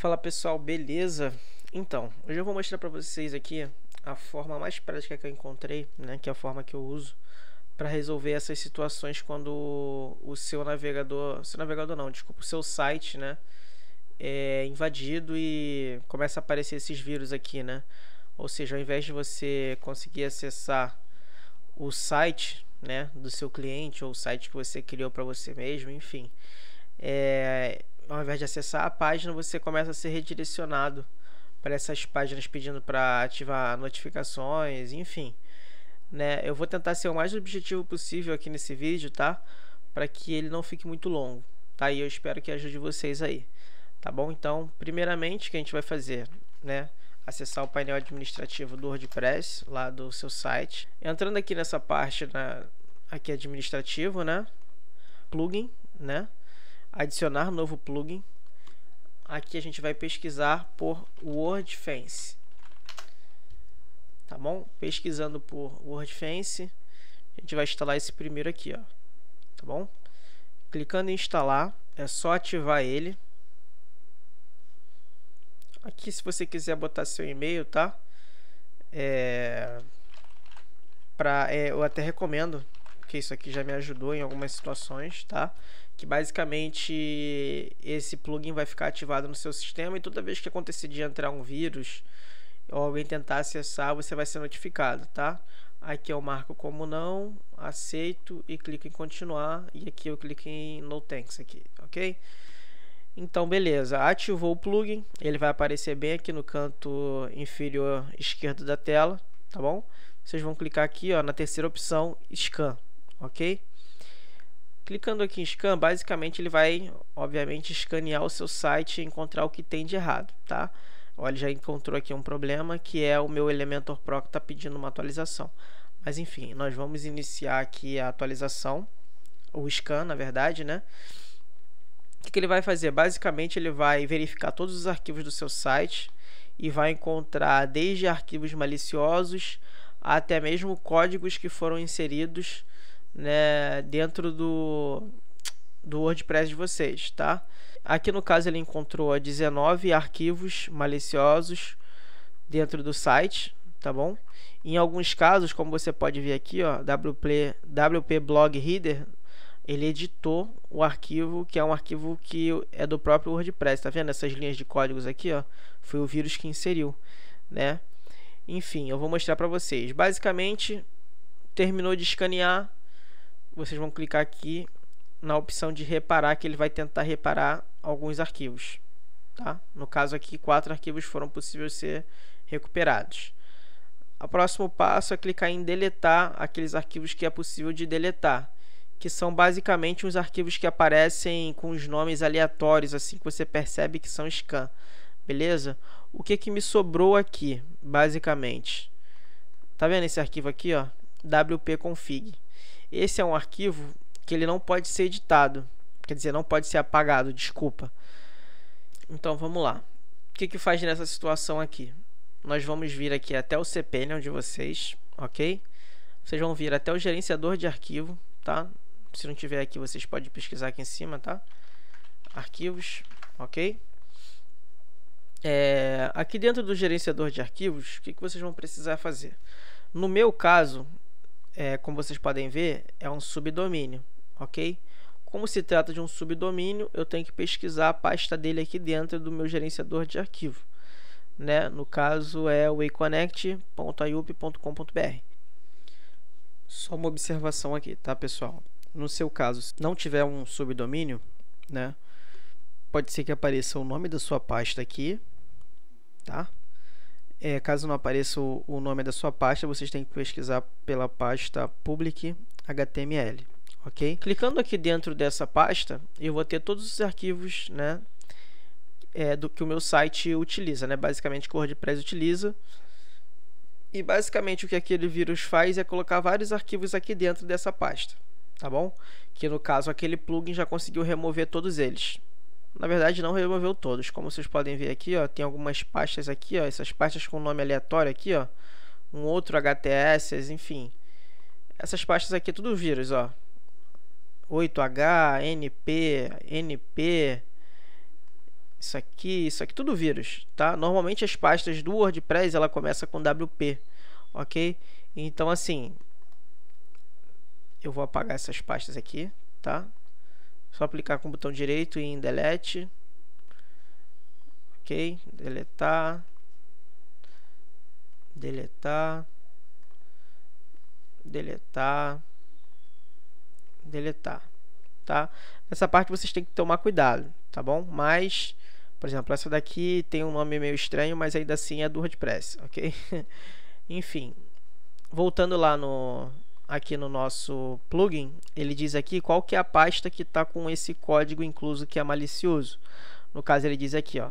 Fala pessoal, beleza? Então, hoje eu vou mostrar para vocês aqui a forma mais prática que eu encontrei, né, que é a forma que eu uso para resolver essas situações quando o seu navegador, seu navegador não, desculpa, o seu site, né, é invadido e começa a aparecer esses vírus aqui, né? Ou seja, ao invés de você conseguir acessar o site, né, do seu cliente ou o site que você criou para você mesmo, enfim, é, ao invés de acessar a página, você começa a ser redirecionado para essas páginas pedindo para ativar notificações, enfim. Né? Eu vou tentar ser o mais objetivo possível aqui nesse vídeo, tá? Para que ele não fique muito longo, tá? E eu espero que ajude vocês aí, tá bom? Então, primeiramente, o que a gente vai fazer, né? Acessar o painel administrativo do WordPress, lá do seu site. Entrando aqui nessa parte, na, né? aqui administrativo, né? Plugin, né? adicionar novo plugin. Aqui a gente vai pesquisar por WordFence. Tá bom? Pesquisando por WordFence, a gente vai instalar esse primeiro aqui, ó. Tá bom? Clicando em instalar, é só ativar ele. Aqui se você quiser botar seu e-mail, tá? É... Pra, é, eu até recomendo porque isso aqui já me ajudou em algumas situações, tá? Que basicamente esse plugin vai ficar ativado no seu sistema e toda vez que acontecer de entrar um vírus ou alguém tentar acessar, você vai ser notificado, tá? Aqui eu marco como não, aceito e clico em continuar e aqui eu clico em no thanks aqui, ok? Então beleza, ativou o plugin, ele vai aparecer bem aqui no canto inferior esquerdo da tela, tá bom? Vocês vão clicar aqui ó, na terceira opção, Scan ok? Clicando aqui em scan, basicamente ele vai, obviamente, escanear o seu site e encontrar o que tem de errado, tá? Olha, já encontrou aqui um problema que é o meu Elementor Pro que está pedindo uma atualização. Mas enfim, nós vamos iniciar aqui a atualização, o scan, na verdade, né? O que, que ele vai fazer? Basicamente, ele vai verificar todos os arquivos do seu site e vai encontrar desde arquivos maliciosos até mesmo códigos que foram inseridos né, dentro do, do WordPress de vocês, tá? Aqui no caso ele encontrou 19 arquivos maliciosos dentro do site, tá bom? Em alguns casos, como você pode ver aqui, ó, WP, WP Blog Reader, ele editou o arquivo, que é um arquivo que é do próprio WordPress, tá vendo? Essas linhas de códigos aqui, ó, foi o vírus que inseriu, né? Enfim, eu vou mostrar para vocês. Basicamente, terminou de escanear, vocês vão clicar aqui na opção de reparar, que ele vai tentar reparar alguns arquivos. Tá? No caso aqui, quatro arquivos foram possíveis ser recuperados. O próximo passo é clicar em deletar aqueles arquivos que é possível de deletar, que são basicamente os arquivos que aparecem com os nomes aleatórios, assim que você percebe que são scan. Beleza? O que, que me sobrou aqui, basicamente? Tá vendo esse arquivo aqui, ó? wp-config. Esse é um arquivo que ele não pode ser editado, quer dizer, não pode ser apagado, desculpa. Então vamos lá. O que, que faz nessa situação aqui? Nós vamos vir aqui até o cPanel de vocês, ok? Vocês vão vir até o gerenciador de arquivo, tá? Se não tiver aqui, vocês podem pesquisar aqui em cima, tá? Arquivos, ok? É, aqui dentro do gerenciador de arquivos, o que, que vocês vão precisar fazer? No meu caso, é, como vocês podem ver, é um subdomínio, ok? Como se trata de um subdomínio, eu tenho que pesquisar a pasta dele aqui dentro do meu gerenciador de arquivo. Né? No caso é o wconnect.ayup.com.br. Só uma observação aqui, tá, pessoal? No seu caso, se não tiver um subdomínio, né? Pode ser que apareça o nome da sua pasta aqui, tá? É, caso não apareça o, o, nome da sua pasta, vocês têm que pesquisar pela pasta public html, ok? Clicando aqui dentro dessa pasta, eu vou ter todos os arquivos, né, é, do que o meu site utiliza, né? Basicamente, o WordPress utiliza. E basicamente o que aquele vírus faz é colocar vários arquivos aqui dentro dessa pasta, tá bom? Que no caso aquele plugin já conseguiu remover todos eles na verdade não removeu todos. Como vocês podem ver aqui, ó, tem algumas pastas aqui, ó, essas pastas com nome aleatório aqui, ó, um outro HTS, enfim. Essas pastas aqui é tudo vírus, ó. 8H, NP, NP, isso aqui, isso aqui tudo vírus, tá? Normalmente as pastas do WordPress ela começa com WP, ok? Então assim, eu vou apagar essas pastas aqui, tá? Só aplicar com o botão direito e em delete. Ok, deletar. Deletar. Deletar. Deletar. Tá? Nessa parte vocês têm que tomar cuidado, tá bom? Mas, por exemplo, essa daqui tem um nome meio estranho, mas ainda assim é do WordPress, ok? Enfim, voltando lá no, aqui no nosso plugin, ele diz aqui qual que é a pasta que está com esse código incluso que é malicioso. No caso ele diz aqui, ó,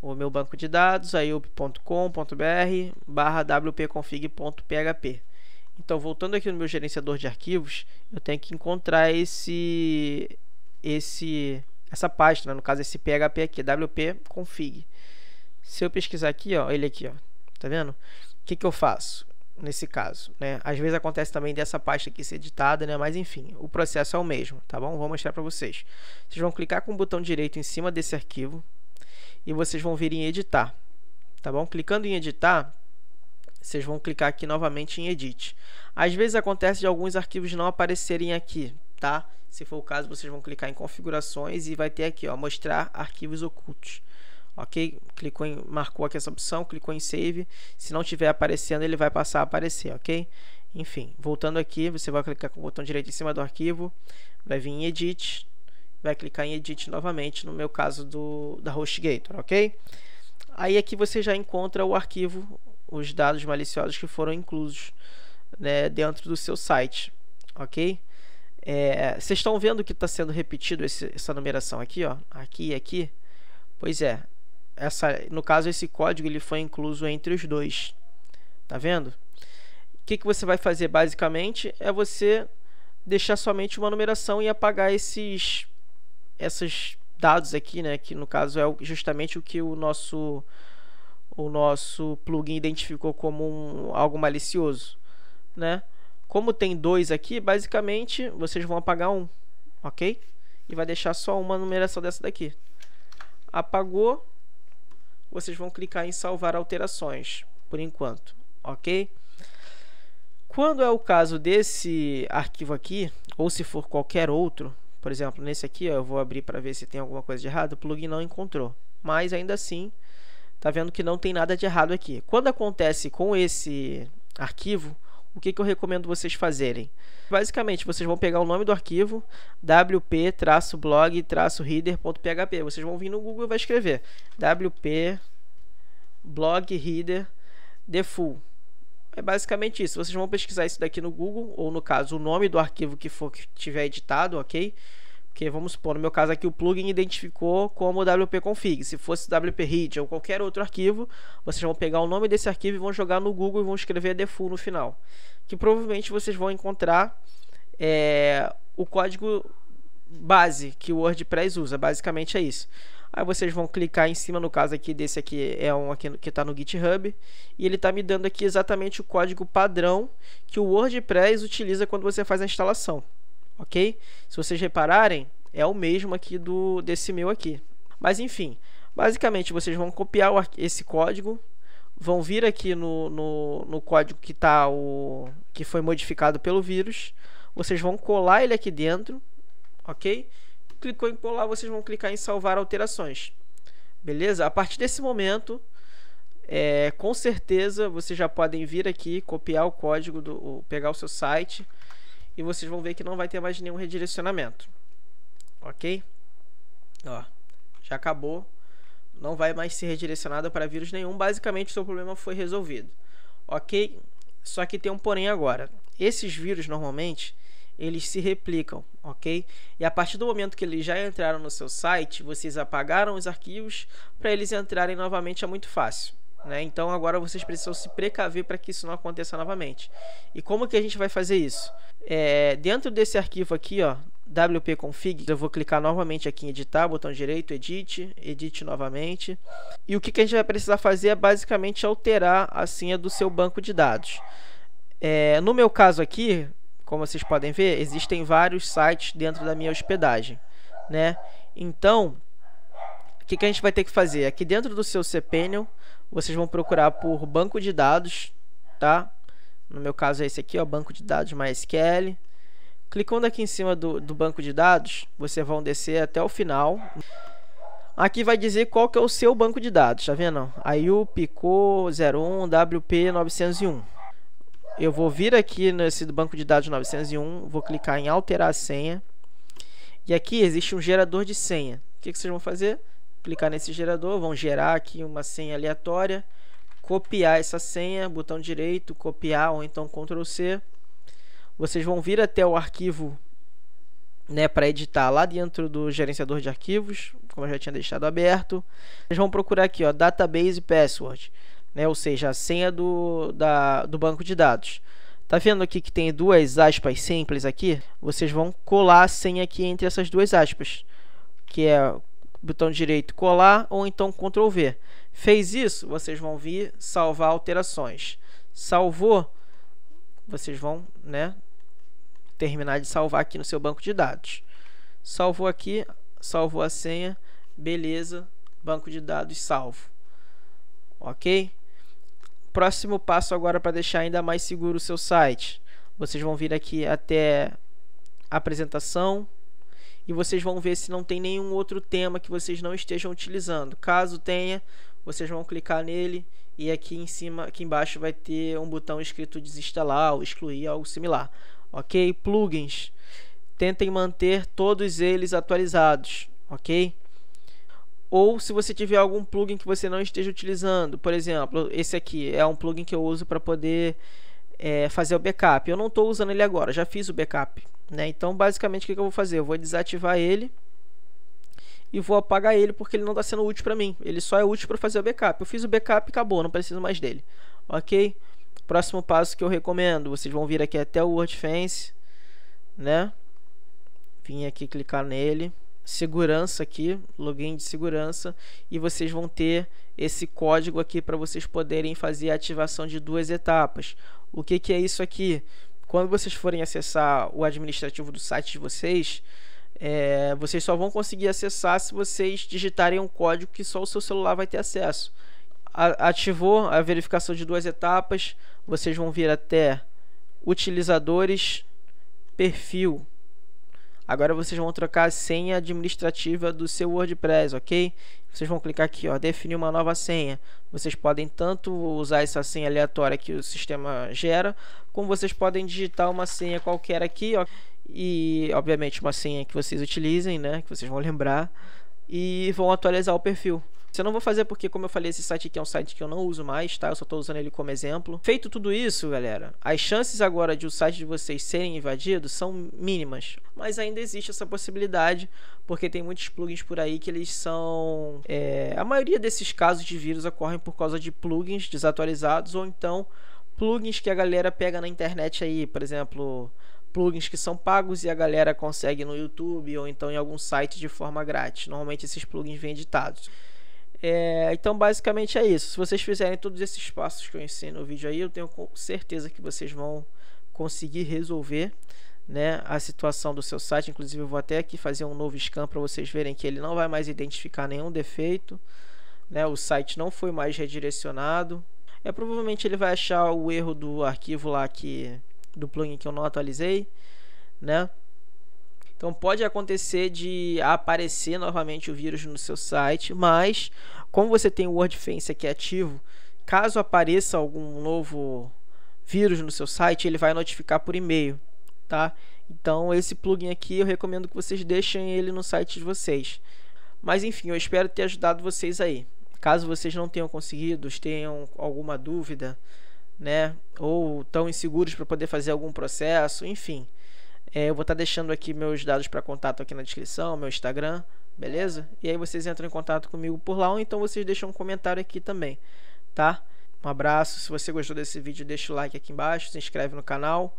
o meu banco de dados, aiup.com.br barra wpconfig.php. Então, voltando aqui no meu gerenciador de arquivos, eu tenho que encontrar esse, esse, essa pasta, né? no caso esse PHP aqui, wp-config. Se eu pesquisar aqui, ó, ele aqui, ó, tá vendo? O que, que eu faço? nesse caso, né? Às vezes acontece também dessa pasta aqui ser editada, né? Mas enfim, o processo é o mesmo, tá bom? Vou mostrar para vocês. Vocês vão clicar com o botão direito em cima desse arquivo e vocês vão vir em editar, tá bom? Clicando em editar, vocês vão clicar aqui novamente em edit. Às vezes acontece de alguns arquivos não aparecerem aqui, tá? Se for o caso, vocês vão clicar em configurações e vai ter aqui, ó, mostrar arquivos ocultos ok? Clicou em, marcou aqui essa opção, clicou em save. Se não estiver aparecendo, ele vai passar a aparecer, ok? Enfim, voltando aqui, você vai clicar com o botão direito em cima do arquivo, vai vir em edit, vai clicar em edit novamente, no meu caso do da HostGator, ok? Aí aqui você já encontra o arquivo, os dados maliciosos que foram inclusos né, dentro do seu site, ok? É, vocês é, estão vendo que está sendo repetido esse, essa numeração aqui, ó, aqui e aqui? Pois é, essa, no caso esse código ele foi incluso entre os dois. Tá vendo? O que, que você vai fazer basicamente é você deixar somente uma numeração e apagar esses essas dados aqui, né, que no caso é justamente o que o nosso o nosso plugin identificou como um, algo malicioso, né? Como tem dois aqui, basicamente vocês vão apagar um, ok? E vai deixar só uma numeração dessa daqui. Apagou, vocês vão clicar em salvar alterações, por enquanto, ok? Quando é o caso desse arquivo aqui, ou se for qualquer outro, por exemplo, nesse aqui, ó, eu vou abrir para ver se tem alguma coisa de errado, o plugin não encontrou. Mas ainda assim, tá vendo que não tem nada de errado aqui. Quando acontece com esse arquivo, o que, que eu recomendo vocês fazerem? Basicamente, vocês vão pegar o nome do arquivo wp-blog-reader.php. Vocês vão vir no Google e vai escrever wp blog reader default full. É basicamente isso. Vocês vão pesquisar isso daqui no Google ou no caso o nome do arquivo que for que tiver editado, OK? Porque vamos supor, no meu caso aqui, o plugin identificou como wp-config. Se fosse wp-read ou qualquer outro arquivo, vocês vão pegar o nome desse arquivo e vão jogar no Google e vão escrever defu no final. Que provavelmente vocês vão encontrar é, o código base que o WordPress usa. Basicamente é isso. Aí vocês vão clicar em cima, no caso aqui, desse aqui é um aqui que está no GitHub. E ele está me dando aqui exatamente o código padrão que o WordPress utiliza quando você faz a instalação ok? Se vocês repararem, é o mesmo aqui do desse meu aqui. Mas enfim, basicamente vocês vão copiar o, esse código, vão vir aqui no, no, no código que tá o que foi modificado pelo vírus, vocês vão colar ele aqui dentro, ok? Clicou em colar, vocês vão clicar em salvar alterações. Beleza? A partir desse momento, é, com certeza vocês já podem vir aqui, copiar o código, do, pegar o seu site e vocês vão ver que não vai ter mais nenhum redirecionamento. Ok? Ó, já acabou. Não vai mais ser redirecionada para vírus nenhum. Basicamente, seu problema foi resolvido. Ok? Só que tem um porém agora. Esses vírus, normalmente, eles se replicam, ok? E a partir do momento que eles já entraram no seu site, vocês apagaram os arquivos para eles entrarem novamente é muito fácil. Né? Então agora vocês precisam se precaver para que isso não aconteça novamente. E como que a gente vai fazer isso? É, dentro desse arquivo aqui, ó, wp-config, eu vou clicar novamente aqui em editar, botão direito, edit, edit novamente. E o que, que a gente vai precisar fazer é basicamente alterar a senha do seu banco de dados. É, no meu caso aqui, como vocês podem ver, existem vários sites dentro da minha hospedagem. Né? Então, o que, que a gente vai ter que fazer? Aqui dentro do seu cPanel, vocês vão procurar por banco de dados, tá? No meu caso é esse aqui, ó, banco de dados MySQL. Clicando aqui em cima do, do banco de dados, vocês vão descer até o final. Aqui vai dizer qual que é o seu banco de dados, tá vendo? Aí o Pico 01 WP 901. Eu vou vir aqui nesse banco de dados 901, vou clicar em alterar a senha. E aqui existe um gerador de senha. O que, que vocês vão fazer? clicar nesse gerador, vão gerar aqui uma senha aleatória, copiar essa senha, botão direito, copiar ou então Ctrl C. Vocês vão vir até o arquivo né, para editar lá dentro do gerenciador de arquivos, como eu já tinha deixado aberto. Vocês vão procurar aqui, ó, database password, né, ou seja, a senha do, da, do banco de dados. Tá vendo aqui que tem duas aspas simples aqui? Vocês vão colar a senha aqui entre essas duas aspas, que é botão direito colar ou então Ctrl V. Fez isso, vocês vão vir salvar alterações. Salvou, vocês vão né, terminar de salvar aqui no seu banco de dados. Salvou aqui, salvou a senha, beleza, banco de dados salvo. Ok? Próximo passo agora para deixar ainda mais seguro o seu site. Vocês vão vir aqui até apresentação, e vocês vão ver se não tem nenhum outro tema que vocês não estejam utilizando. Caso tenha, vocês vão clicar nele e aqui em cima, aqui embaixo vai ter um botão escrito desinstalar ou excluir, algo similar. OK? Plugins. Tentem manter todos eles atualizados, OK? Ou se você tiver algum plugin que você não esteja utilizando, por exemplo, esse aqui é um plugin que eu uso para poder é, fazer o backup. Eu não estou usando ele agora, já fiz o backup. Né? Então, basicamente, o que, que eu vou fazer? Eu vou desativar ele e vou apagar ele porque ele não está sendo útil para mim. Ele só é útil para fazer o backup. Eu fiz o backup e acabou, não preciso mais dele. Ok? Próximo passo que eu recomendo, vocês vão vir aqui até o WordFence, né? Vim aqui clicar nele segurança aqui, login de segurança, e vocês vão ter esse código aqui para vocês poderem fazer a ativação de duas etapas. O que, que é isso aqui? Quando vocês forem acessar o administrativo do site de vocês, é, vocês só vão conseguir acessar se vocês digitarem um código que só o seu celular vai ter acesso. A, ativou a verificação de duas etapas, vocês vão vir até utilizadores, perfil, Agora vocês vão trocar a senha administrativa do seu WordPress, ok? Vocês vão clicar aqui, ó, definir uma nova senha. Vocês podem tanto usar essa senha aleatória que o sistema gera, como vocês podem digitar uma senha qualquer aqui, ó, e obviamente uma senha que vocês utilizem, né, que vocês vão lembrar e vão atualizar o perfil. Você eu não vou fazer porque, como eu falei, esse site aqui é um site que eu não uso mais, tá? Eu só estou usando ele como exemplo. Feito tudo isso, galera, as chances agora de o site de vocês serem invadidos são mínimas. Mas ainda existe essa possibilidade, porque tem muitos plugins por aí que eles são... É... A maioria desses casos de vírus ocorrem por causa de plugins desatualizados ou então plugins que a galera pega na internet aí, por exemplo plugins que são pagos e a galera consegue no YouTube ou então em algum site de forma grátis. Normalmente esses plugins vêm editados. É, então, basicamente é isso. Se vocês fizerem todos esses passos que eu ensino no vídeo aí, eu tenho certeza que vocês vão conseguir resolver né, a situação do seu site. Inclusive, eu vou até aqui fazer um novo scan para vocês verem que ele não vai mais identificar nenhum defeito. Né, o site não foi mais redirecionado. É, provavelmente ele vai achar o erro do arquivo lá que, do plugin que eu não atualizei. Né? Então pode acontecer de aparecer novamente o vírus no seu site, mas como você tem o WordFence aqui ativo, caso apareça algum novo vírus no seu site, ele vai notificar por e-mail, tá? Então esse plugin aqui eu recomendo que vocês deixem ele no site de vocês. Mas enfim, eu espero ter ajudado vocês aí. Caso vocês não tenham conseguido, tenham alguma dúvida, né, ou tão inseguros para poder fazer algum processo, enfim, é, eu vou estar tá deixando aqui meus dados para contato aqui na descrição, meu Instagram, beleza? E aí vocês entram em contato comigo por lá ou então vocês deixam um comentário aqui também, tá? Um abraço, se você gostou desse vídeo, deixa o like aqui embaixo, se inscreve no canal.